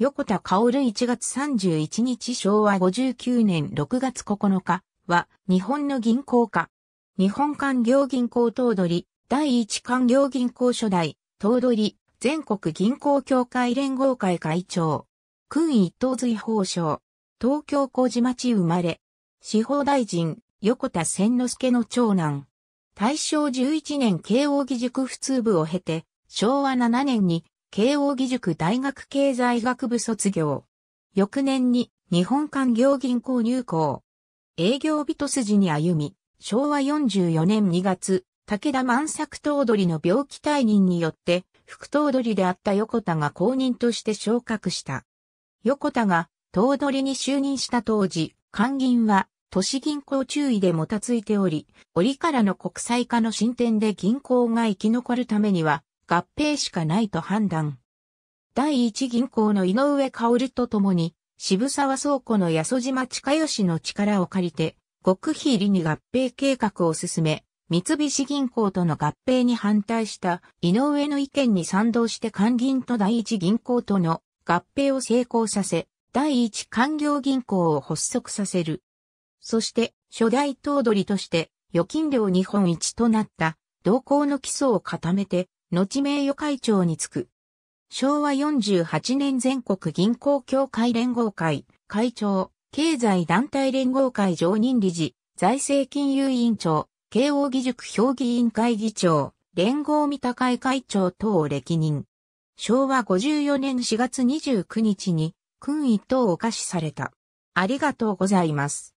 横田薫1月31日昭和59年6月9日は日本の銀行家。日本官業銀行頭取、第一官業銀行初代、頭取、全国銀行協会連合会会長。君一等随法省、東京小路町生まれ。司法大臣、横田千之助の長男。大正11年慶応義塾普通部を経て、昭和7年に慶應義塾大学経済学部卒業。翌年に日本官業銀行入行。営業人筋に歩み、昭和44年2月、武田万作頭取の病気退任によって、副頭取であった横田が公認として昇格した。横田が頭取に就任した当時、官銀は都市銀行注意でもたついており、折からの国際化の進展で銀行が生き残るためには、合併しかないと判断。第一銀行の井上薫と共に、渋沢倉庫の八島近吉の力を借りて、極秘入りに合併計画を進め、三菱銀行との合併に反対した井上の意見に賛同して官銀と第一銀行との合併を成功させ、第一官業銀行を発足させる。そして、初代頭取として、預金料日本一となった、同行の基礎を固めて、後名誉会長に就く。昭和48年全国銀行協会連合会、会長、経済団体連合会常任理事、財政金融委員長、慶応義塾評議委員会議長、連合三鷹会会長等を歴任。昭和54年4月29日に、君位等を貸しされた。ありがとうございます。